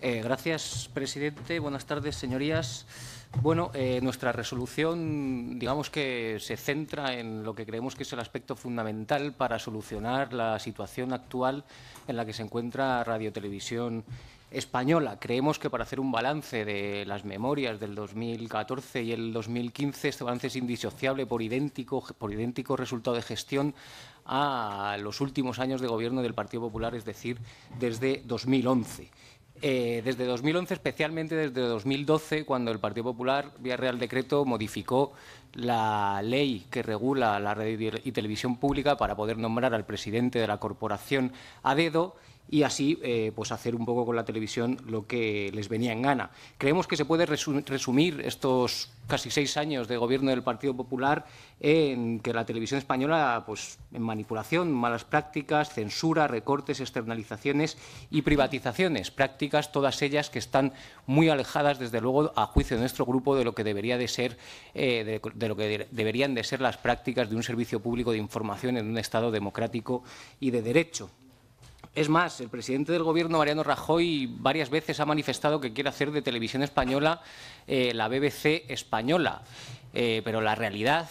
Eh, gracias, presidente. Buenas tardes, señorías. Bueno, eh, nuestra resolución, digamos que se centra en lo que creemos que es el aspecto fundamental para solucionar la situación actual en la que se encuentra Radio Televisión Española. Creemos que para hacer un balance de las memorias del 2014 y el 2015, este balance es indisociable por idéntico, por idéntico resultado de gestión a los últimos años de gobierno del Partido Popular, es decir, desde 2011. Eh, desde 2011, especialmente desde 2012, cuando el Partido Popular, vía Real Decreto, modificó la ley que regula la red y televisión pública para poder nombrar al presidente de la corporación a dedo y así eh, pues hacer un poco con la televisión lo que les venía en gana. Creemos que se puede resumir estos casi seis años de gobierno del Partido Popular en que la televisión española, pues en manipulación, malas prácticas, censura, recortes, externalizaciones y privatizaciones, prácticas todas ellas que están muy alejadas, desde luego, a juicio de nuestro grupo, de lo que debería de ser eh, lo que deberían de ser las prácticas de un servicio público de información en un Estado democrático y de derecho. Es más, el presidente del Gobierno, Mariano Rajoy, varias veces ha manifestado que quiere hacer de televisión española eh, la BBC española, eh, pero la realidad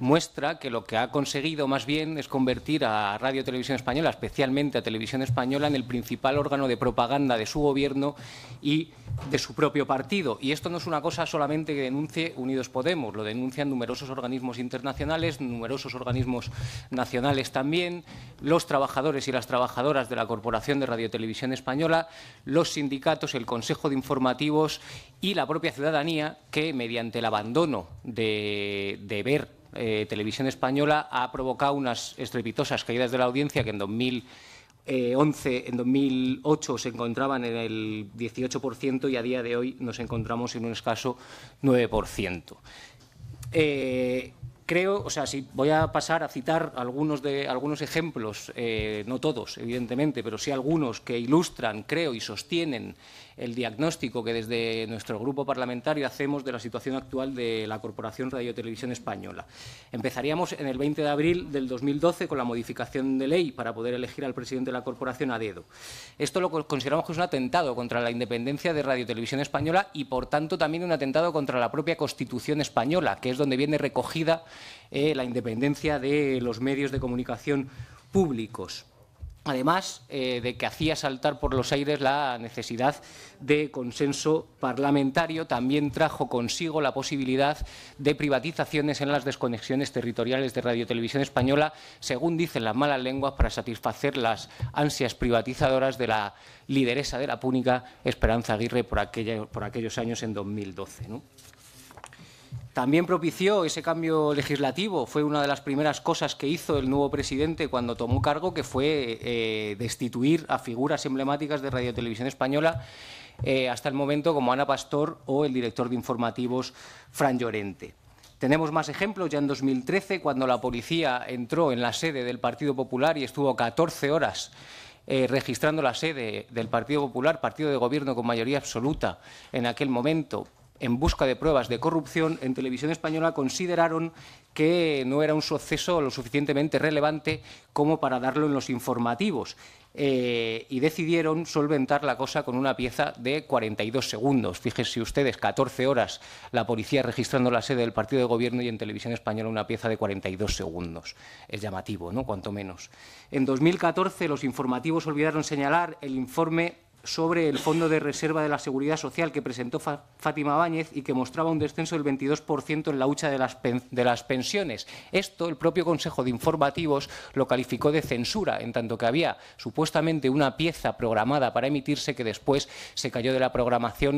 muestra que lo que ha conseguido más bien es convertir a Radio Televisión Española, especialmente a Televisión Española, en el principal órgano de propaganda de su gobierno y de su propio partido. Y esto no es una cosa solamente que denuncie Unidos Podemos, lo denuncian numerosos organismos internacionales, numerosos organismos nacionales también, los trabajadores y las trabajadoras de la Corporación de Radio Televisión Española, los sindicatos, el Consejo de Informativos y la propia ciudadanía que, mediante el abandono de, de ver eh, Televisión Española ha provocado unas estrepitosas caídas de la audiencia que en 2011, en 2008 se encontraban en el 18% y a día de hoy nos encontramos en un escaso 9% creo, o sea, si voy a pasar a citar algunos, de, algunos ejemplos, eh, no todos, evidentemente, pero sí algunos que ilustran, creo, y sostienen el diagnóstico que desde nuestro grupo parlamentario hacemos de la situación actual de la Corporación Radio Televisión Española. Empezaríamos en el 20 de abril del 2012 con la modificación de ley para poder elegir al presidente de la corporación a dedo. Esto lo consideramos que es un atentado contra la independencia de Radio Televisión Española y, por tanto, también un atentado contra la propia Constitución española, que es donde viene recogida eh, la independencia de los medios de comunicación públicos. Además eh, de que hacía saltar por los aires la necesidad de consenso parlamentario, también trajo consigo la posibilidad de privatizaciones en las desconexiones territoriales de Radio Televisión Española, según dicen las malas lenguas, para satisfacer las ansias privatizadoras de la lideresa de la Púnica, Esperanza Aguirre, por, por aquellos años en 2012. También propició ese cambio legislativo, fue una de las primeras cosas que hizo el nuevo presidente cuando tomó cargo, que fue eh, destituir a figuras emblemáticas de Radio Televisión Española, eh, hasta el momento como Ana Pastor o el director de informativos Fran Llorente. Tenemos más ejemplos, ya en 2013, cuando la policía entró en la sede del Partido Popular y estuvo 14 horas eh, registrando la sede del Partido Popular, partido de gobierno con mayoría absoluta en aquel momento, en busca de pruebas de corrupción en televisión española consideraron que no era un suceso lo suficientemente relevante como para darlo en los informativos eh, y decidieron solventar la cosa con una pieza de 42 segundos. Fíjense ustedes, 14 horas la policía registrando la sede del partido de gobierno y en televisión española una pieza de 42 segundos. Es llamativo, ¿no? Cuanto menos. En 2014 los informativos olvidaron señalar el informe sobre el Fondo de Reserva de la Seguridad Social que presentó Fátima Báñez y que mostraba un descenso del 22% en la hucha de las, pensiones. Esto el propio Consejo de Informativos lo calificó de censura, en tanto que había supuestamente una pieza programada para emitirse que después se cayó de la programación,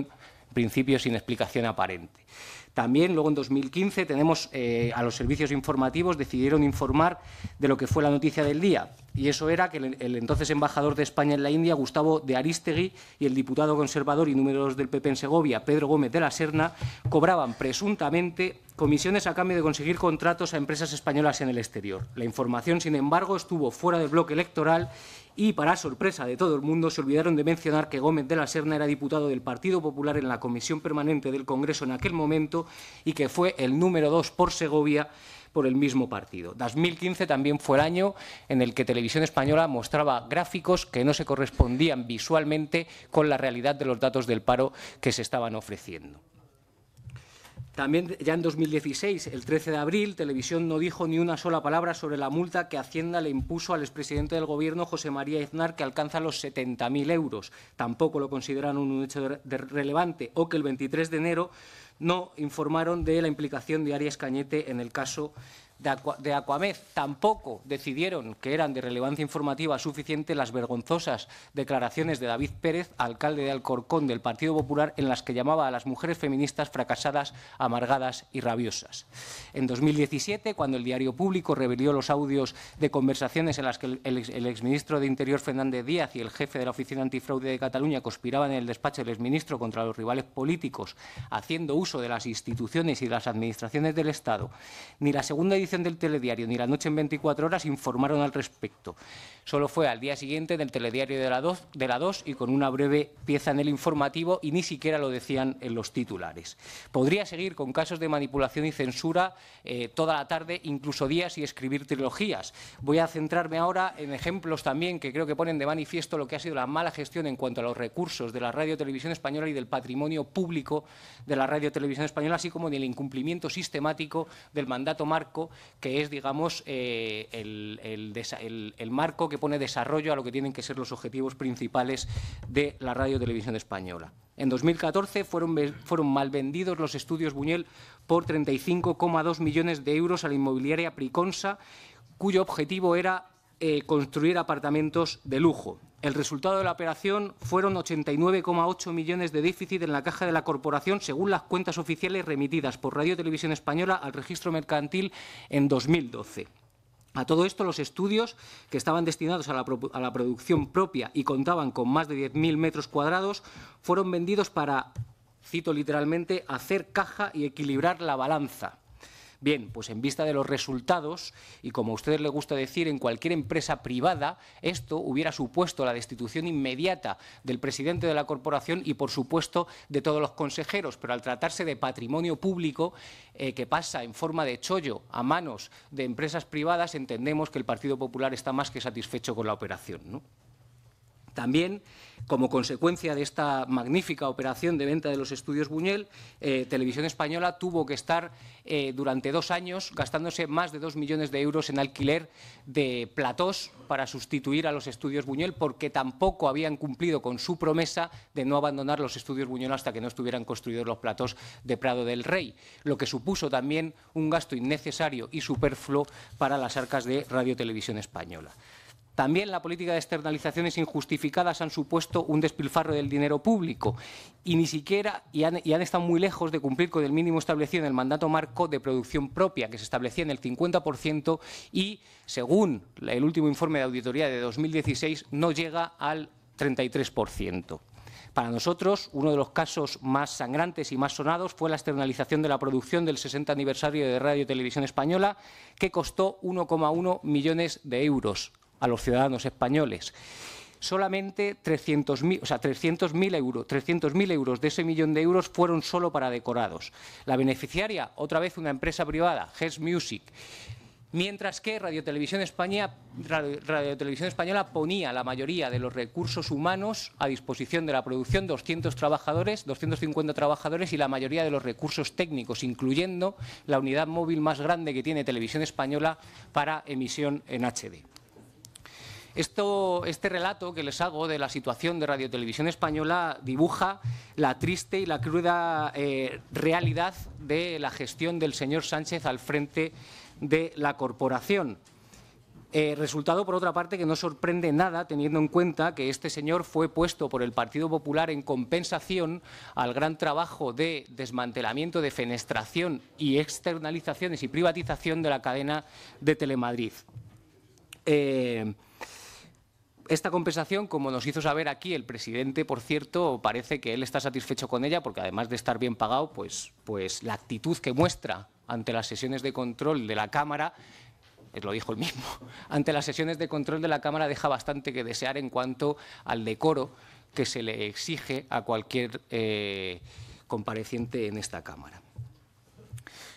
en principio sin explicación aparente. También luego en 2015 tenemos eh, a los servicios informativos decidieron informar de lo que fue la noticia del día y eso era que el, el, entonces embajador de España en la India, Gustavo de Aristegui, y el diputado conservador y número dos del PP en Segovia, Pedro Gómez de la Serna, cobraban presuntamente comisiones a cambio de conseguir contratos a empresas españolas en el exterior. La información, sin embargo, estuvo fuera del bloque electoral y, para sorpresa de todo el mundo, se olvidaron de mencionar que Gómez de la Serna era diputado del Partido Popular en la Comisión Permanente del Congreso en aquel momento y que fue el número dos por Segovia por el mismo partido. 2015 también fue el año en el que Televisión Española mostraba gráficos que no se correspondían visualmente con la realidad de los datos del paro que se estaban ofreciendo. También ya en 2016, el 13 de abril, Televisión no dijo ni una sola palabra sobre la multa que Hacienda le impuso al expresidente del Gobierno, José María Aznar, que alcanza los 70.000 euros. Tampoco lo consideran un hecho relevante. O que el 23 de enero no informaron de la implicación de Arias Cañete en el caso de, tampoco decidieron que eran de relevancia informativa suficiente las vergonzosas declaraciones de David Pérez, alcalde de Alcorcón del Partido Popular, en las que llamaba a las mujeres feministas fracasadas, amargadas y rabiosas. En 2017, cuando el diario público reveló los audios de conversaciones en las que el, exministro de Interior Fernández Díaz y el jefe de la Oficina Antifraude de Cataluña conspiraban en el despacho del exministro contra los rivales políticos, haciendo uso de las instituciones y de las administraciones del Estado, ni la segunda edición del telediario ni la noche en 24 horas informaron al respecto. Solo fue al día siguiente del telediario de la 2, y con una breve pieza en el informativo y ni siquiera lo decían en los titulares. Podría seguir con casos de manipulación y censura eh, toda la tarde, incluso días, y escribir trilogías. Voy a centrarme ahora en ejemplos también que creo que ponen de manifiesto lo que ha sido la mala gestión en cuanto a los recursos de la Radio Televisión Española y del patrimonio público de la Radio Televisión Española, así como el incumplimiento sistemático del mandato marco que es, digamos, eh, el, marco que pone desarrollo a lo que tienen que ser los objetivos principales de la radio televisión española. En 2014 fueron, fueron mal vendidos los estudios Buñuel por 35,2 millones de euros a la inmobiliaria Priconsa, cuyo objetivo era eh, construir apartamentos de lujo. El resultado de la operación fueron 89,8 millones de déficit en la caja de la corporación, según las cuentas oficiales remitidas por Radio Televisión Española al registro mercantil en 2012. A todo esto, los estudios que estaban destinados a la, a la producción propia y contaban con más de 10.000 metros cuadrados fueron vendidos para, cito literalmente, hacer caja y equilibrar la balanza. Bien, pues en vista de los resultados, y como a ustedes les gusta decir, en cualquier empresa privada, esto hubiera supuesto la destitución inmediata del presidente de la corporación y, por supuesto, de todos los consejeros. Pero al tratarse de patrimonio público eh, que pasa en forma de chollo a manos de empresas privadas, entendemos que el Partido Popular está más que satisfecho con la operación. ¿no? También como consecuencia de esta magnífica operación de venta de los estudios Buñuel, eh, Televisión Española tuvo que estar eh, durante dos años gastándose más de dos millones de euros en alquiler de platós para sustituir a los estudios Buñuel, porque tampoco habían cumplido con su promesa de no abandonar los estudios Buñuel hasta que no estuvieran construidos los platós de Prado del Rey, lo que supuso también un gasto innecesario y superfluo para las arcas de Radio Televisión Española. También la política de externalizaciones injustificadas han supuesto un despilfarro del dinero público y ni siquiera y han, y han, estado muy lejos de cumplir con el mínimo establecido en el mandato marco de producción propia que se establecía en el 50% y según el último informe de auditoría de 2016 no llega al 33%. Para nosotros, uno de los casos más sangrantes y más sonados fue la externalización de la producción del 60 aniversario de Radio y Televisión Española, que costó 1,1 millones de euros a los ciudadanos españoles. Solamente 300.000 euros, de ese millón de euros fueron solo para decorados. La beneficiaria, otra vez una empresa privada, Hess Music. Mientras que Radio Televisión, Española ponía la mayoría de los recursos humanos a disposición de la producción, 200 trabajadores, 250 trabajadores y la mayoría de los recursos técnicos, incluyendo la unidad móvil más grande que tiene Televisión Española para emisión en HD este relato que les hago de la situación de Radio Televisión Española dibuja la triste y la cruda eh, realidad de la gestión del señor Sánchez al frente de la corporación. Eh, resultado, por otra parte, que no sorprende nada teniendo en cuenta que este señor fue puesto por el Partido Popular en compensación al gran trabajo de desmantelamiento, de fenestración y externalizaciones y privatización de la cadena de Telemadrid. Eh, esta compensación, como nos hizo saber aquí el presidente, por cierto, parece que él está satisfecho con ella porque además de estar bien pagado, pues, pues la actitud que muestra ante las sesiones de control de la Cámara lo dijo el mismo, ante las sesiones de control de la Cámara deja bastante que desear en cuanto al decoro que se le exige a cualquier eh, compareciente en esta Cámara.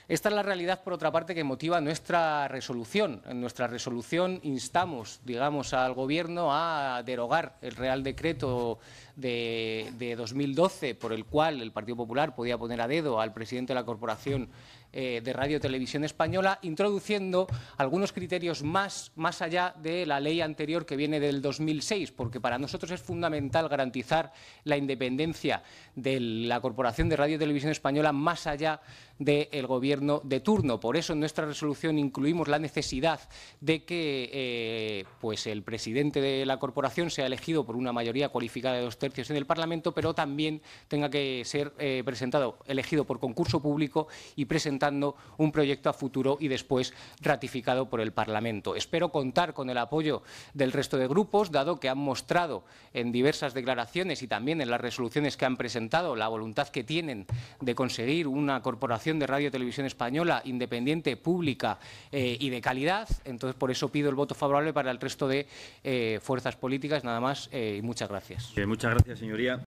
Esta es la realidad, por otra parte, que motiva nuestra resolución. En nuestra resolución instamos, digamos, al Gobierno a derogar el Real Decreto de, de 2012, por el cual el Partido Popular podía poner a dedo al presidente de la Corporación eh, de Radio Televisión Española, introduciendo algunos criterios más, más allá de la ley anterior que viene del 2006, porque para nosotros es fundamental garantizar la independencia de la Corporación de Radio Televisión Española más allá del Gobierno de turno. Por eso en nuestra resolución incluimos la necesidad de que eh, pues el presidente de la Corporación sea elegido por una mayoría cualificada de dos tercios en el Parlamento, pero también tenga que ser eh, presentado, elegido por concurso público y presentado un proyecto a futuro y después ratificado por el Parlamento. Espero contar con el apoyo del resto de grupos, dado que han mostrado en diversas declaraciones y también en las resoluciones que han presentado la voluntad que tienen de conseguir una corporación de radio y televisión española independiente, pública eh, y de calidad. Entonces, por eso pido el voto favorable para el resto de eh, fuerzas políticas. Nada más eh, y muchas gracias. muchas gracias, señoría.